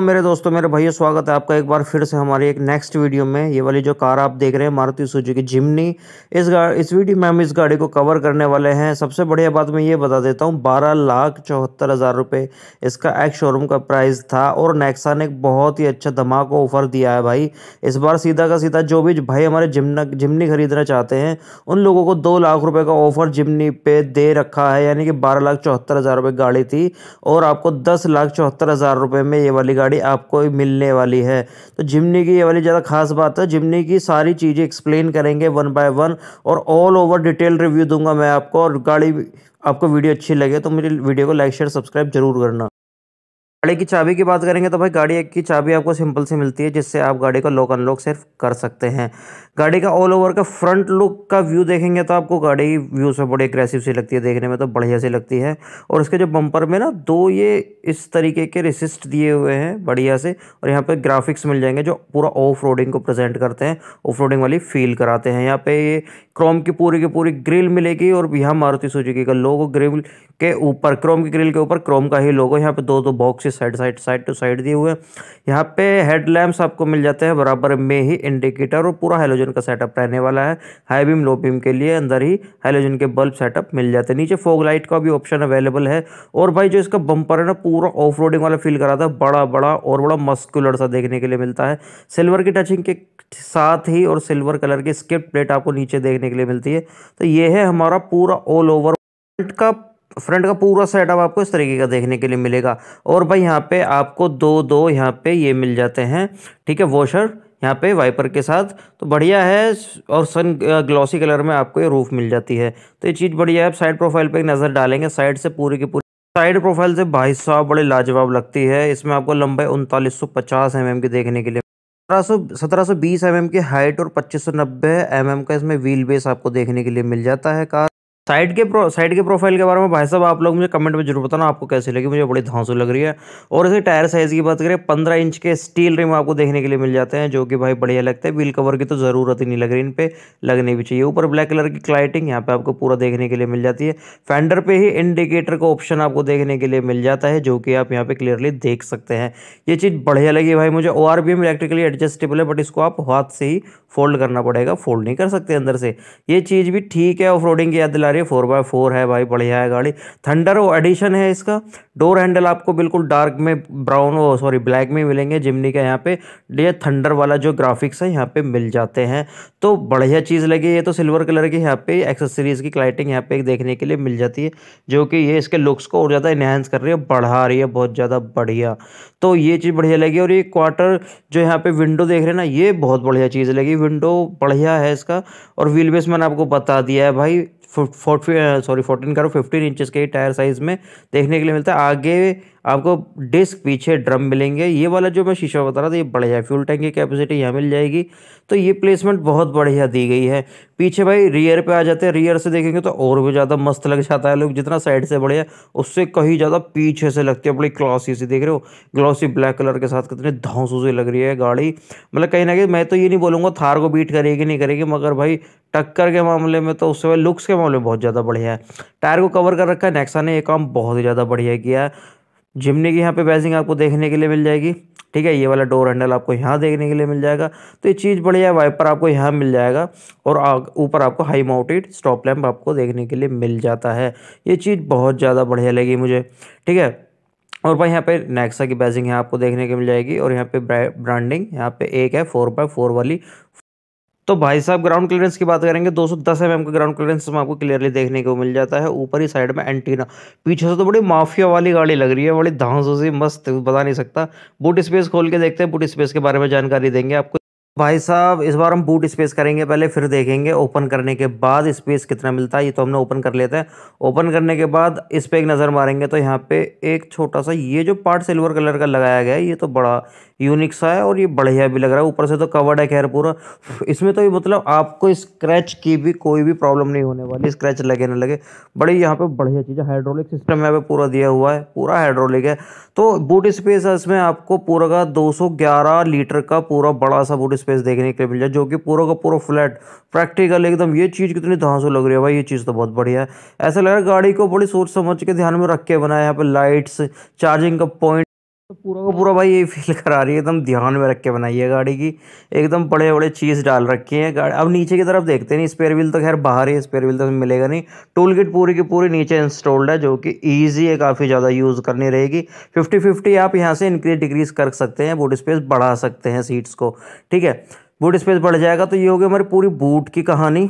तो मेरे दोस्तों मेरे भाइयों स्वागत है आपका एक बार फिर से हमारे एक नेक्स्ट वीडियो में ये वाली जो कार आप देख रहे हैं मारुति सुजुकी जिमनी इस गाड़ी इस वीडियो में हम इस गाड़ी को कवर करने वाले हैं सबसे बढ़िया बात मैं ये बता देता हूँ बारह लाख चौहत्तर हज़ार रुपये इसका एक्स शोरूम का प्राइस था और नेक्सा ने बहुत ही अच्छा धमाका ऑफर दिया है भाई इस बार सीधा का सीधा जो भी भाई हमारे जिमना जिमनी खरीदना चाहते हैं उन लोगों को दो लाख रुपये का ऑफर जिमनी पे दे रखा है यानी कि बारह लाख चौहत्तर हज़ार रुपये गाड़ी थी और आपको दस लाख चौहत्तर हज़ार रुपये में ये वाली गाड़ी गाड़ी आपको मिलने वाली है तो जिमनी की ये वाली ज़्यादा खास बात है जिमनी की सारी चीज़ें एक्सप्लेन करेंगे वन बाय वन और ऑल ओवर डिटेल रिव्यू दूंगा मैं आपको और गाड़ी आपको वीडियो अच्छी लगे तो मेरी वीडियो को लाइक शेयर सब्सक्राइब जरूर करना गाड़ी की चाबी की बात करेंगे तो भाई गाड़ी की चाबी आपको सिंपल सी मिलती है जिससे आप गाड़ी का लॉक अनलॉक सिर्फ कर सकते हैं गाड़ी का ऑल ओवर का फ्रंट लुक का व्यू देखेंगे तो आपको गाड़ी व्यू से बड़ी एग्रेसिव सी लगती है देखने में तो बढ़िया सी लगती है और इसके जो बम्पर में ना दो ये इस तरीके के रिसिस्ट दिए हुए हैं बढ़िया से और यहाँ पर ग्राफिक्स मिल जाएंगे जो पूरा ऑफ रोडिंग को प्रजेंट करते हैं ऑफ रोडिंग वाली फील कराते हैं यहाँ पे ये क्रोम की पूरी की पूरी ग्रिल मिलेगी और यहाँ मारुति सूची का लोगो ग्रिल के ऊपर क्रोम की ग्रिल के ऊपर क्रोम का ही लोगो यहाँ पे दो दो बॉक्स अच्छे side side side to side दिए हुए यहाँ पे हेडलैम्प्स आपको मिल जाते हैं बराबर में ही इंडिकेटर और पूरा हेलोजन का सेटअप रहने वाला है हाई बीम लो बीम के लिए अंदर ही हेलोजन के बल्ब सेटअप मिल जाते हैं नीचे फोग लाइट का भी ऑप्शन अवेलेबल है और भाई जो इसका बंपर है ना पूरा ऑफ वाला फील करा था बड़ा बड़ा और बड़ा मस्कुलर सा देखने के लिए मिलता है सिल्वर की टचिंग के साथ ही और सिल्वर कलर की स्किप प्लेट आपको नीचे देखने के लिए मिलती है तो ये है हमारा पूरा ऑल ओवर का फ्रंट का पूरा सेटअप आपको इस तरीके का देखने के लिए मिलेगा और भाई यहाँ पे आपको दो दो यहाँ पे ये मिल जाते हैं ठीक है वॉशर यहाँ पे वाइपर के साथ तो बढ़िया है और सन ग्लॉसी कलर में आपको ये रूफ मिल जाती है तो ये चीज़ बढ़िया है आप साइड प्रोफाइल पे एक नज़र डालेंगे साइड से पूरी की पूरी साइड प्रोफाइल से भाई साहब बड़े लाजवाब लगती है इसमें आपको लंबाई उनतालीस सौ पचास एम mm की देखने के लिए सत्रह सत्रह सौ बीस एम mm की हाइट और पच्चीस सौ नब्बे एम mm का इसमें व्हील बेस आपको देखने के लिए मिल जाता है कार साइड के प्रो साइड के प्रोफाइल के बारे में भाई साहब आप लोग मुझे कमेंट में जरूर बताना आपको कैसी लगी मुझे बड़ी धांसू लग रही है और इसे टायर साइज़ की बात करें पंद्रह इंच के स्टील रिम आपको देखने के लिए मिल जाते हैं जो कि भाई बढ़िया लगते हैं व्हील कवर की तो ज़रूरत ही नहीं लग रही इन पर लगनी भी चाहिए ऊपर ब्लैक कलर की क्लाइटिंग यहाँ पर आपको पूरा देखने के लिए मिल जाती है फेंडर पर ही इंडिकेटर का ऑप्शन आपको देखने के लिए मिल जाता है जो कि आप यहाँ पर क्लियरली देख सकते हैं ये चीज़ बढ़िया लगी भाई मुझे ओ आर इलेक्ट्रिकली एडजस्टेबल है बट इसको आप हाथ से ही फोल्ड करना पड़ेगा फोल्ड नहीं कर सकते अंदर से ये चीज़ भी ठीक है ऑफ रोडिंग की याद दिला रही है फोर बाय फोर है भाई बढ़िया है गाड़ी थंडर वो एडिशन है इसका डोर हैंडल आपको बिल्कुल डार्क में ब्राउन वो सॉरी ब्लैक में मिलेंगे जिमनी का यहाँ पे ये थंडर वाला जो ग्राफिक्स है यहाँ पे मिल जाते हैं तो बढ़िया चीज़ लगी ये तो सिल्वर कलर की यहाँ पे एक्सेसरीज़ की क्लाइटिंग यहाँ पे देखने के लिए मिल जाती है जो कि ये इसके लुक्स को और ज़्यादा इन्हेंस कर रही है बढ़ा रही है बहुत ज़्यादा बढ़िया तो ये चीज़ बढ़िया लगी और ये क्वार्टर जो यहाँ पे विंडो देख रहे हैं ना ये बहुत बढ़िया चीज़ लगी विंडो बढ़िया है इसका और व्हील बेस मैंने आपको बता दिया है भाई सॉरी फोर्टीन uh, करो फिफ्टीन इंचज़ के टायर साइज़ में देखने के लिए मिलता है आगे आपको डिस्क पीछे ड्रम मिलेंगे ये वाला जो मैं शीशा बता रहा था ये बढ़िया है फ्यूल टैंक की कैपेसिटी यहाँ मिल जाएगी तो ये प्लेसमेंट बहुत बढ़िया दी गई है पीछे भाई रियर पे आ जाते हैं रियर से देखेंगे तो और भी ज़्यादा मस्त लग जाता है लोग जितना साइड से बढ़िया उससे कहीं ज़्यादा पीछे से लगती है बड़ी क्लॉसी सी देख रहे हो ग्लॉसी ब्लैक कलर के साथ कितने धौसू से लग रही है गाड़ी मतलब कहीं ना कहीं मैं तो ये नहीं बोलूँगा थार को बीट करेगी नहीं करेगी मगर भाई टक्कर के मामले में तो उससे भाई लुक्स के मामले में बहुत ज़्यादा बढ़िया है टायर को कवर कर रखा है नेक्सा ने यह काम बहुत ही ज़्यादा बढ़िया किया है जिमनी की यहाँ पे बैजिंग आपको देखने के लिए मिल जाएगी ठीक है ये वाला डोर हैंडल आपको यहाँ देखने के लिए मिल जाएगा तो ये चीज़ बढ़िया है वाइपर आपको यहाँ मिल जाएगा और ऊपर आपको हाई माउंटेड स्टॉप लैम्प आपको देखने के लिए मिल जाता है ये चीज़ बहुत ज़्यादा बढ़िया लगी मुझे ठीक है और भाई यहाँ पे नेक्सा की बैजिंग यहाँ आपको देखने के मिल जाएगी और यहाँ पे ब्रांडिंग यहाँ पे एक है फोर बाय फोर वाली तो भाई साहब ग्राउंड क्लियरेंस की बात करेंगे 210 सौ दस mm का ग्राउंड क्लियरेंस में आपको क्लियरली देखने को मिल जाता है ऊपर ही साइड में एंटीना पीछे से तो बड़ी माफिया वाली गाड़ी लग रही है बड़ी धांसों सी मस्त बता नहीं सकता बूट स्पेस खोल के देखते हैं बूट स्पेस के बारे में जानकारी देंगे आपको भाई साहब इस बार हम बूट स्पेस करेंगे पहले फिर देखेंगे ओपन करने के बाद स्पेस कितना मिलता है ये तो हमने ओपन कर लेते हैं ओपन करने के बाद इस पर एक नज़र मारेंगे तो यहाँ पे एक छोटा सा ये जो पार्ट सिल्वर कलर का लगाया गया है ये तो बड़ा यूनिक सा है और ये बढ़िया भी लग रहा है ऊपर से तो कवर्ड है खैर पूरा इसमें तो ये मतलब आपको स्क्रैच की भी कोई भी प्रॉब्लम नहीं होने वाली स्क्रैच लगे ना लगे बड़ी यहाँ पर बढ़िया चीज़ है हाइड्रोलिक सिस्टम यहाँ पर पूरा दिया हुआ है पूरा हाइड्रोलिक है तो बूट स्पेस इसमें आपको पूरा का दो लीटर का पूरा बड़ा सा बूट स्पेस देखने के लिए मिल जाए जो कि पूरा का पूरा फ्लैट प्रैक्टिकल एकदम ये चीज़ कितनी धांसु लग रही है भाई ये चीज़ तो बहुत बढ़िया है ऐसा लग रहा है गाड़ी को बड़ी सोच समझ के ध्यान में रख के बनाया यहाँ पर लाइट्स चार्जिंग का पॉइंट तो पूरा का पूरा भाई ये फील करा रही है एकदम ध्यान में रख के बनाई है गाड़ी की एकदम बड़े बड़े चीज़ डाल रखी है गाड़ी अब नीचे की तरफ देखते नहीं स्पेयर व्हील तो खैर बाहर ही स्पेयर व्हील तो मिलेगा नहीं टूल किट पूरी की पूरी नीचे इंस्टॉल्ड है जो कि ईजी है काफ़ी ज़्यादा यूज़ करनी रहेगी फिफ्टी फिफ्टी आप यहाँ से इंक्रीज डिक्रीज कर सकते हैं बूट स्पेस बढ़ा सकते हैं सीट्स को ठीक है बूट स्पेस बढ़ जाएगा तो ये होगी हमारी पूरी बूट की कहानी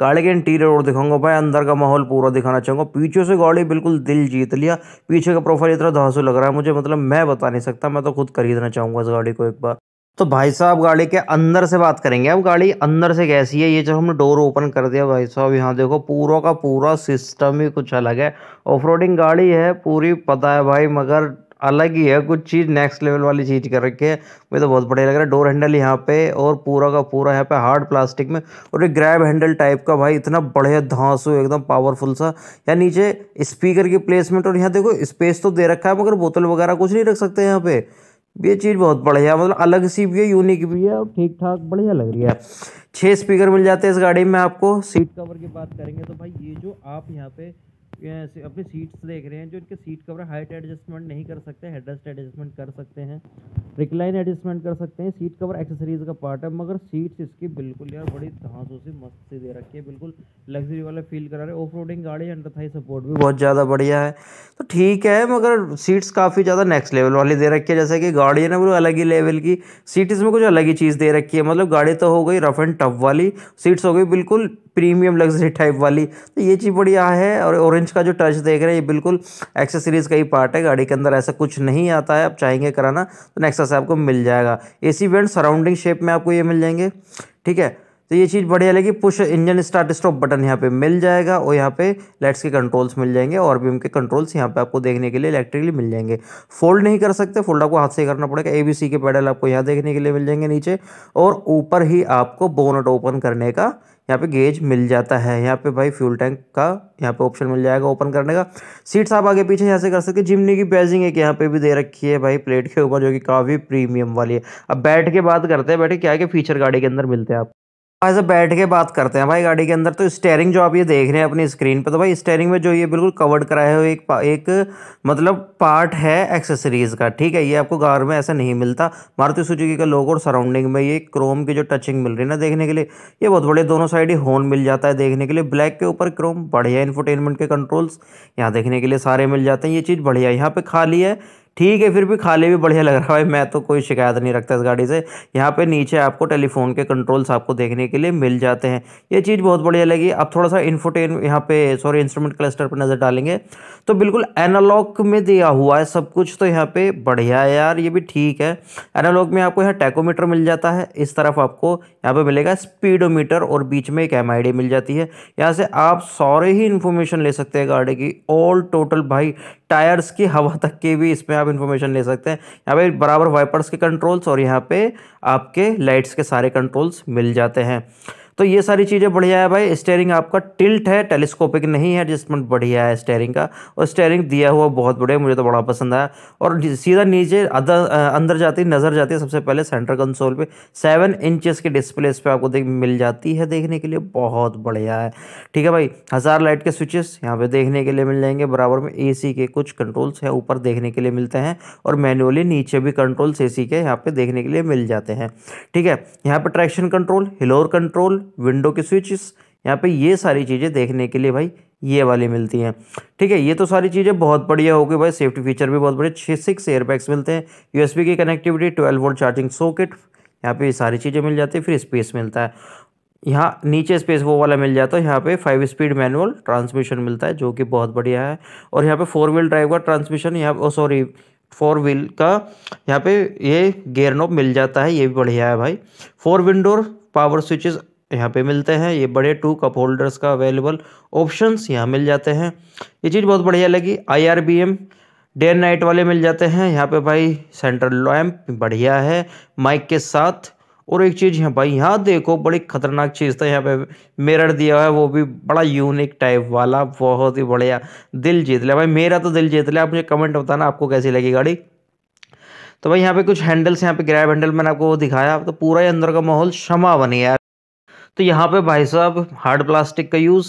गाड़ी के इंटीरियर और दिखाऊंगा भाई अंदर का माहौल पूरा दिखाना चाहूँगा पीछे से गाड़ी बिल्कुल दिल जीत लिया पीछे का प्रोफाइल इतना धासू लग रहा है मुझे मतलब मैं बता नहीं सकता मैं तो खुद खरीदना चाहूँगा इस गाड़ी को एक बार तो भाई साहब गाड़ी के अंदर से बात करेंगे अब गाड़ी अंदर से कैसी है ये जब हमने डोर ओपन कर दिया भाई साहब यहाँ देखो पूरा का पूरा सिस्टम ही कुछ अलग है ऑफ गाड़ी है पूरी पता है भाई मगर अलग ही है कुछ चीज़ नेक्स्ट लेवल वाली चीज़ कर रखी है मुझे तो बहुत बढ़िया लग रहा है डोर हैंडल यहाँ पे और पूरा का पूरा यहाँ पे हार्ड प्लास्टिक में और एक ग्रैब हैंडल टाइप का भाई इतना बढ़िया धांसू एकदम पावरफुल सा या नीचे स्पीकर की प्लेसमेंट और यहाँ देखो स्पेस तो दे रखा है मगर बोतल वगैरह कुछ नहीं रख सकते यहाँ पे ये चीज़ बहुत बढ़िया मतलब अलग सी भी है यूनिक भी है और ठीक ठाक बढ़िया लग रही है छः स्पीकर मिल जाते हैं इस गाड़ी में आपको सीट कवर की बात करेंगे तो भाई ये जो आप यहाँ पे अपनी सीट्स देख रहे हैं जो इनके सीट कवर हाइट एडजस्टमेंट नहीं कर सकते हेडरेस्ट एडजस्टमेंट कर सकते हैं रिक्लाइन एडजस्टमेंट कर सकते हैं सीट कवर एक्सेसरीज का पार्ट है मगर सीट्स इसकी बिल्कुल यार बड़ी धांसों से मस्त से दे रखी है बिल्कुल लग्जरी वाला फील करा रहे ऑफ रोडिंग गाड़ी अंडर थाई सपोर्ट भी बहुत ज़्यादा बढ़िया है तो ठीक है मगर सीट्स काफ़ी ज़्यादा नेक्स्ट लेवल वाली दे रखी है जैसे कि गाड़ी है ना वो अलग ही लेवल की सीट्स में कुछ अलग ही चीज़ दे रखी है मतलब गाड़ी तो हो गई रफ एंड टफ वाली सीट्स हो गई बिल्कुल प्रीमियम लग्जरी टाइप वाली तो ये चीज़ बढ़िया है और ऑरेंज का जो टच देख रहे हैं ये बिल्कुल एक्सेसरीज का ही पार्ट है गाड़ी के अंदर ऐसा कुछ नहीं आता है आप चाहेंगे कराना तो नेक्सा से आपको मिल जाएगा A C vent surrounding shape में आपको ये मिल जाएंगे ठीक है तो ये चीज़ बढ़िया लगी push engine start stop button यहाँ पे मिल जाएगा और यहाँ पे लाइट्स के कंट्रोल्स मिल जाएंगे और भी उनके कंट्रोल्स यहाँ पे आपको देखने के लिए इलेक्ट्रिकली मिल जाएंगे फोल्ड नहीं कर सकते फोल्ड आपको हाथ से करना पड़ेगा ए बी सी के पैडल आपको यहाँ देखने के लिए मिल जाएंगे नीचे और ऊपर ही आपको बोनट ओपन करने का यहाँ पे गेज मिल जाता है यहाँ पे भाई फ्यूल टैंक का यहाँ पे ऑप्शन मिल जाएगा ओपन करने का सीट्स आप आगे पीछे यहाँ से कर सकते जिमनी की बैजिंग एक यहाँ पे भी दे रखी है भाई प्लेट के ऊपर जो कि काफ़ी प्रीमियम वाली है अब बैठ के बात करते हैं बैठे क्या क्या फीचर गाड़ी के अंदर मिलते हैं आप आज बैठ के बात करते हैं भाई गाड़ी के अंदर तो स्टेयरिंग जो आप ये देख रहे हैं अपनी स्क्रीन पर तो भाई स्टेयरिंग में जो ये बिल्कुल कवर्ड कराया हुआ एक एक मतलब पार्ट है एक्सेसरीज़ का ठीक है ये आपको कार में ऐसा नहीं मिलता मारुति सुजुकी का लोगो और सराउंडिंग में ये क्रोम की जो टचिंग मिल रही है ना देखने के लिए ये बहुत बड़े दोनों साइड ही हॉन मिल जाता है देखने के लिए ब्लैक के ऊपर क्रोम बढ़िया इन्फोटेनमेंट के कंट्रोल्स यहाँ देखने के लिए सारे मिल जाते हैं ये चीज़ बढ़िया यहाँ पर खाली है ठीक है फिर भी खाली भी बढ़िया लग रहा है भाई मैं तो कोई शिकायत नहीं रखता इस गाड़ी से यहाँ पे नीचे आपको टेलीफोन के कंट्रोल्स आपको देखने के लिए मिल जाते हैं ये चीज़ बहुत बढ़िया लगी अब थोड़ा सा इन्फोटेन यहाँ पे सॉरी इंस्ट्रूमेंट क्लस्टर पर नज़र डालेंगे तो बिल्कुल एनालॉग में दिया हुआ है सब कुछ तो यहाँ पे बढ़िया है यार ये भी ठीक है एनालॉग में आपको यहाँ टैकोमीटर मिल जाता है इस तरफ आपको यहाँ पर मिलेगा स्पीडोमीटर और बीच में एक एम मिल जाती है यहाँ से आप सारे ही इन्फॉर्मेशन ले सकते हैं गाड़ी की ऑल टोटल भाई टायर्स की हवा तक की भी इसमें आप इन्फॉर्मेशन ले सकते हैं यहाँ पे बराबर वाइपर्स के कंट्रोल्स और यहाँ पे आपके लाइट्स के सारे कंट्रोल्स मिल जाते हैं तो ये सारी चीज़ें बढ़िया है भाई स्टेयरिंग आपका टिल्ट है टेलीस्कोपिक नहीं है एडजस्टमेंट बढ़िया है स्टेयरिंग का और स्टेयरिंग दिया हुआ बहुत बढ़िया मुझे तो बड़ा पसंद आया और सीधा नीचे अदर अंदर जाती नज़र जाती है सबसे पहले सेंटर कंसोल पर सेवन इंचज़ के डिस्प्ले इस पर आपको देख मिल जाती है देखने के लिए बहुत बढ़िया है ठीक है भाई हज़ार लाइट के स्विचेस यहाँ पर देखने के लिए मिल जाएंगे बराबर में ए के कुछ कंट्रोल्स हैं ऊपर देखने के लिए मिलते हैं और मैनुअली नीचे भी कंट्रोल्स ए के यहाँ पे देखने के लिए मिल जाते हैं ठीक है यहाँ पर traction control hill hold control window के स्विचेस यहाँ पे ये सारी चीज़ें देखने के लिए भाई ये वाली मिलती हैं ठीक है ये तो सारी चीज़ें बहुत बढ़िया हो गई भाई सेफ्टी फीचर भी बहुत बढ़िया छः सिक्स एयरबैग्स मिलते हैं यू की connectivity twelve volt charging socket यहाँ पे ये सारी चीज़ें मिल जाती है फिर स्पेस मिलता है यहाँ नीचे स्पेस वो वाला मिल जाता है यहाँ पे फाइव स्पीड मैनुअल ट्रांसमिशन मिलता है जो कि बहुत बढ़िया है और यहाँ पे फोर व्हील ड्राइव का ट्रांसमिशन यहाँ सॉरी फोर व्हील का यहाँ पे ये गेयर नोब मिल जाता है ये भी बढ़िया है भाई फोर विंडोर पावर स्विचेस यहाँ पे मिलते हैं ये बड़े टू कप होल्डर्स का अवेलेबल ऑप्शंस यहाँ मिल जाते हैं ये चीज़ बहुत बढ़िया लगी I R V M day and night वाले मिल जाते हैं यहाँ पे भाई सेंट्रल लैम्प बढ़िया है माइक के साथ और एक चीज़ यहाँ भाई यहाँ देखो बड़ी खतरनाक चीज़ था तो यहाँ पे मिरर दिया हुआ है वो भी बड़ा यूनिक टाइप वाला बहुत ही बढ़िया दिल जीत लिया भाई मेरा तो दिल जीत लिया आप मुझे कमेंट बताना आपको कैसी लगी गाड़ी तो भाई यहाँ पे कुछ हैंडल्स यहाँ पे ग्रैब हैंडल मैंने आपको वो दिखाया तो पूरा ही अंदर का माहौल क्षमा बनी यार तो यहाँ पे भाई साहब हार्ड प्लास्टिक का यूज़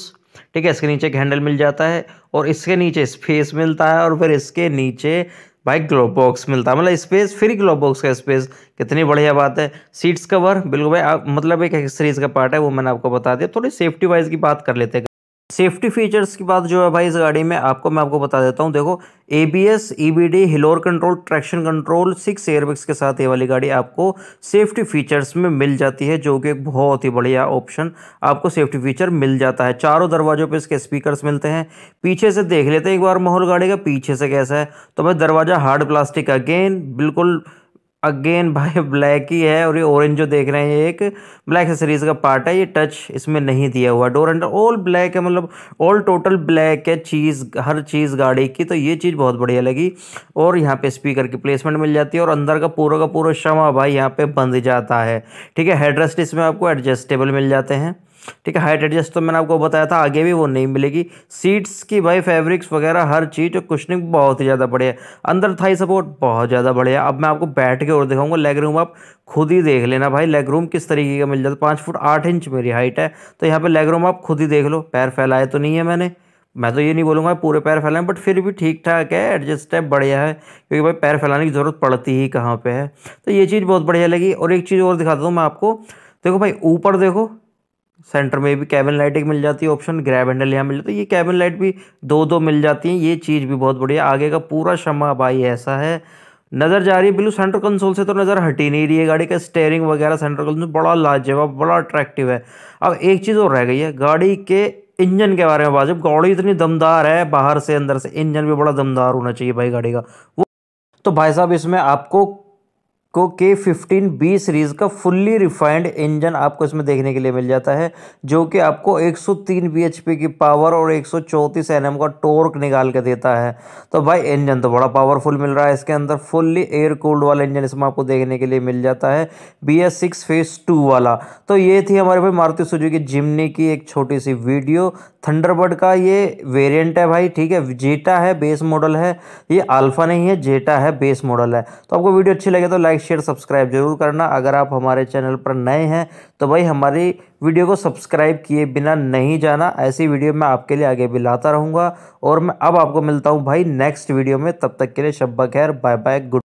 ठीक है इसके नीचे एक हैंडल मिल जाता है और इसके नीचे स्पेस मिलता है और फिर इसके नीचे भाई ग्लोब बॉक्स मिलता है मतलब स्पेस फ्री ग्लोब बॉक्स का स्पेस कितनी बढ़िया बात है सीट्स कवर बिल्कुल भाई आप मतलब एक एक्सरीज का पार्ट है वो मैंने आपको बता दिया थोड़ी सेफ्टी वाइज की बात कर लेते हैं सेफ्टी फीचर्स की बात जो है भाई इस गाड़ी में आपको मैं आपको बता देता हूँ देखो A B S E B D hill hold control traction control six airbags के साथ ये वाली गाड़ी आपको सेफ्टी फीचर्स में मिल जाती है जो कि एक बहुत ही बढ़िया ऑप्शन आपको सेफ्टी फीचर मिल जाता है चारों दरवाजों पे इसके स्पीकर्स मिलते हैं पीछे से देख लेते हैं एक बार माहौल गाड़ी का पीछे से कैसा है तो भाई दरवाज़ा हार्ड प्लास्टिक अगेन बिल्कुल अगेन भाई ब्लैक ही है और ये ऑरेंज जो देख रहे हैं ये एक ब्लैक सीरीज का पार्ट है ये टच इसमें नहीं दिया हुआ डोर एंड ऑल ब्लैक है मतलब ऑल टोटल ब्लैक है चीज़ हर चीज़ गाड़ी की तो ये चीज़ बहुत बढ़िया लगी और यहाँ पे स्पीकर की प्लेसमेंट मिल जाती है और अंदर का पूरा का पूरा शमा भाई यहाँ पर बंद जाता है ठीक है हेडरेस्ट इसमें आपको एडजस्टेबल मिल जाते हैं ठीक है हाइट एडजस्ट तो मैंने आपको बताया था आगे भी वो नहीं मिलेगी सीट्स की भाई फैब्रिक्स वगैरह हर चीज़ और कुशनिंग बहुत ही ज़्यादा बढ़िया अंदर थाई सपोर्ट बहुत ज़्यादा बढ़िया अब मैं आपको बैठ के और दिखाऊंगा लेग रूम आप खुद ही देख लेना भाई लेग रूम किस तरीके का मिल जाता पाँच फुट आठ इंच मेरी हाइट है तो यहाँ पर लेग रूम आप खुद ही देख लो पैर फैलाए तो नहीं है मैंने मैं तो ये नहीं बोलूँगा पूरे पैर फैलाएं बट फिर भी ठीक ठाक है एडजस्ट है बढ़िया है क्योंकि भाई पैर फैलाने की ज़रूरत पड़ती ही कहाँ पे है तो ये चीज़ बहुत बढ़िया लगी और एक चीज़ और दिखाता हूँ मैं आपको देखो भाई ऊपर देखो सेंटर में भी कैबिन लाइट एक मिल जाती है ऑप्शन ग्रैब हैंडल यहाँ मिल जाती है ये कैबिन लाइट भी दो दो मिल जाती हैं ये चीज़ भी बहुत बढ़िया आगे का पूरा शमा भाई ऐसा है नज़र जा रही है बिल्कुल सेंटर कंसोल से तो नज़र हटी नहीं रही है गाड़ी का स्टेयरिंग वगैरह सेंटर कंसोल बड़ा लाजवाब बड़ा अट्रैक्टिव है अब एक चीज़ और रह गई है गाड़ी के इंजन के बारे में बात जब गाड़ी इतनी दमदार है बाहर से अंदर से इंजन भी बड़ा दमदार होना चाहिए भाई गाड़ी का वो तो भाई साहब इसमें आपको को के फिफ्टीन बी सीरीज़ का फुल्ली रिफाइंड इंजन आपको इसमें देखने के लिए मिल जाता है जो कि आपको 103 bhp की पावर और 134 nm का टोर्क निकाल के देता है तो भाई इंजन तो बड़ा पावरफुल मिल रहा है इसके अंदर फुल्ली एयर कूल्ड वाला इंजन इसमें आपको देखने के लिए मिल जाता है B S six phase two वाला तो ये थी हमारे भाई मारुति सुजुकी जिमनी की एक छोटी सी वीडियो थंडरबर्ड का ये वेरिएंट है भाई ठीक है जेटा है बेस मॉडल है ये अल्फा नहीं है जेटा है बेस मॉडल है तो आपको वीडियो अच्छी लगे तो लाइक शेयर सब्सक्राइब जरूर करना अगर आप हमारे चैनल पर नए हैं तो भाई हमारी वीडियो को सब्सक्राइब किए बिना नहीं जाना ऐसी वीडियो मैं आपके लिए आगे भी लाता रहूँगा और मैं अब आपको मिलता हूँ भाई नेक्स्ट वीडियो में तब तक के लिए शब्बा खैर बाय बाय गुड